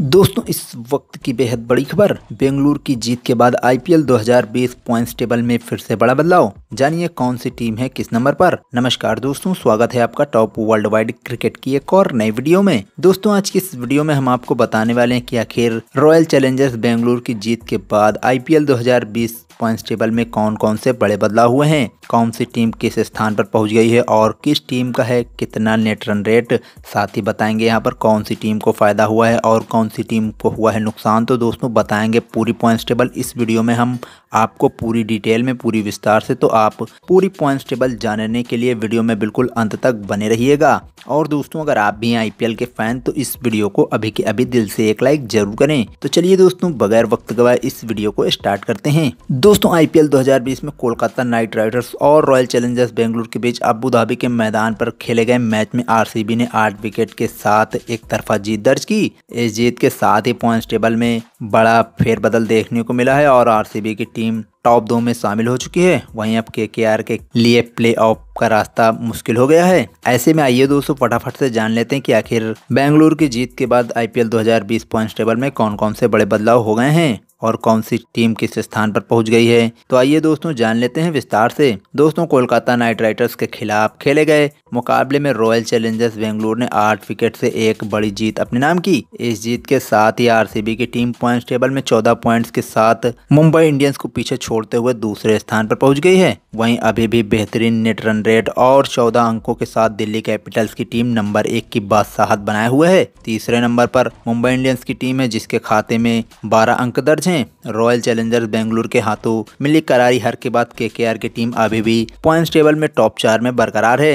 दोस्तों इस वक्त की बेहद बड़ी खबर बेंगलुरु की जीत के बाद आईपीएल 2020 पॉइंट्स टेबल में फिर से बड़ा बदलाव जानिए कौन सी टीम है किस नंबर पर नमस्कार दोस्तों स्वागत है आपका टॉप वर्ल्ड वाइड क्रिकेट की एक और नई वीडियो में दोस्तों आज की इस वीडियो में हम आपको बताने वाले हैं कि आखिर रॉयल चैलेंजर्स बेंगलुरु की जीत के बाद आई पी पॉइंट्स टेबल में कौन कौन से बड़े बदलाव हुए हैं कौन सी टीम किस स्थान पर पहुंच गई है और किस टीम का है कितना नेट रन रेट साथ ही बताएंगे यहाँ पर कौन सी टीम को फायदा हुआ है और कौन कौन सी टीम को हुआ है नुकसान तो दोस्तों बताएंगे पूरी पॉइंट्स टेबल इस वीडियो में हम आपको पूरी डिटेल में पूरी विस्तार से तो आप पूरी पॉइंट्स टेबल जानने के लिए वीडियो में बिल्कुल अंत तक बने रहिएगा और दोस्तों अगर आप भी हैं आईपीएल के फैन तो इस वीडियो को अभी के अभी दिल से एक लाइक जरूर करें तो चलिए दोस्तों बगैर वक्त गवाए इस वीडियो को स्टार्ट करते हैं दोस्तों आईपीएल 2020 में कोलकाता नाइट राइडर्स और रॉयल चैलेंजर्स बेंगलुरु के बीच अबू धाबी के मैदान पर खेले गए मैच में आर ने आठ विकेट के साथ एक तरफा जीत दर्ज की इस जीत के साथ ही पॉइंट टेबल में बड़ा फेरबदल देखने को मिला है और आरसीबी की टीम टॉप दो में शामिल हो चुकी है वहीं अब के के लिए प्ले ऑफ का रास्ता मुश्किल हो गया है ऐसे में आइए दोस्तों फटाफट से जान लेते हैं कि आखिर बेंगलुरु की जीत के बाद आईपीएल 2020 पॉइंट्स टेबल में कौन कौन से बड़े बदलाव हो गए हैं और कौन सी टीम किस स्थान पर पहुंच गई है तो आइए दोस्तों जान लेते हैं विस्तार से दोस्तों कोलकाता नाइट राइडर्स के खिलाफ खेले गए मुकाबले में रॉयल चैलेंजर्स बेंगलुरु ने आठ विकेट से एक बड़ी जीत अपने नाम की इस जीत के साथ ही आरसीबी की टीम पॉइंट टेबल में चौदह पॉइंट्स के साथ मुंबई इंडियंस को पीछे छोड़ते हुए दूसरे स्थान पर पहुंच गई है वही अभी भी बेहतरीन नेट रन रेट और चौदह अंकों के साथ दिल्ली कैपिटल्स की टीम नंबर एक की बादशाहत बनाए हुए है तीसरे नंबर पर मुंबई इंडियंस की टीम है जिसके खाते में बारह अंक दर्ज है हैं रॉयल चैलेंजर्स बेंगलुरु के हाथों मिली करारी हर के बाद के की टीम अभी भी पॉइंट्स टेबल में टॉप चार में बरकरार है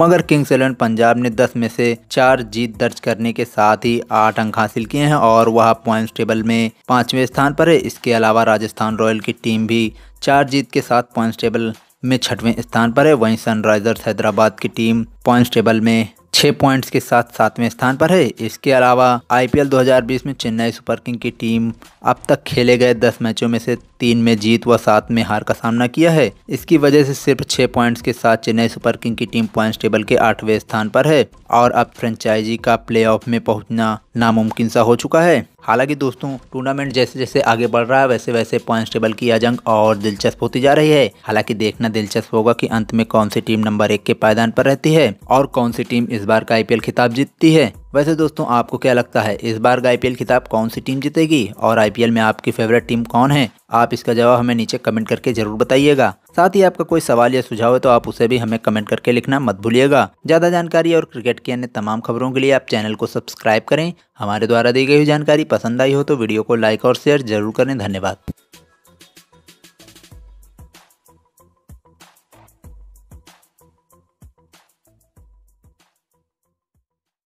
मगर किंग्स इलेवन पंजाब ने 10 में से चार जीत दर्ज करने के साथ ही आठ अंक हासिल किए हैं और वह पॉइंट्स टेबल में पांचवें स्थान पर है इसके अलावा राजस्थान रॉयल की टीम भी चार जीत के साथ पॉइंट्स टेबल में छठवें स्थान पर है वहीं सनराइजर्स हैदराबाद की टीम पॉइंट्स टेबल में छह पॉइंट्स के साथ सातवें स्थान पर है इसके अलावा आईपीएल 2020 में चेन्नई सुपर किंग की टीम अब तक खेले गए दस मैचों में से तीन में जीत व सात में हार का सामना किया है इसकी वजह से सिर्फ छह पॉइंट्स के साथ चेन्नई सुपर किंग की टीम पॉइंट्स टेबल के आठवें स्थान पर है और अब फ्रेंचाइजी का प्लेऑफ में पहुंचना नामुमकिन सा हो चुका है हालांकि दोस्तों टूर्नामेंट जैसे जैसे आगे बढ़ रहा है वैसे वैसे पॉइंट्स टेबल की यह जंग और दिलचस्प होती जा रही है हालांकि देखना दिलचस्प होगा कि अंत में कौन सी टीम नंबर एक के पायदान पर रहती है और कौन सी टीम इस बार का आईपीएल खिताब जीतती है वैसे दोस्तों आपको क्या लगता है इस बार का आईपीएल खिताब कौन सी टीम जीतेगी और आईपीएल में आपकी फेवरेट टीम कौन है आप इसका जवाब हमें नीचे कमेंट करके जरूर बताइएगा साथ ही आपका कोई सवाल या सुझाव है तो आप उसे भी हमें कमेंट करके लिखना मत भूलिएगा ज़्यादा जानकारी और क्रिकेट की अन्य तमाम खबरों के लिए आप चैनल को सब्सक्राइब करें हमारे द्वारा दी गई जानकारी पसंद आई हो तो वीडियो को लाइक और शेयर जरूर करें धन्यवाद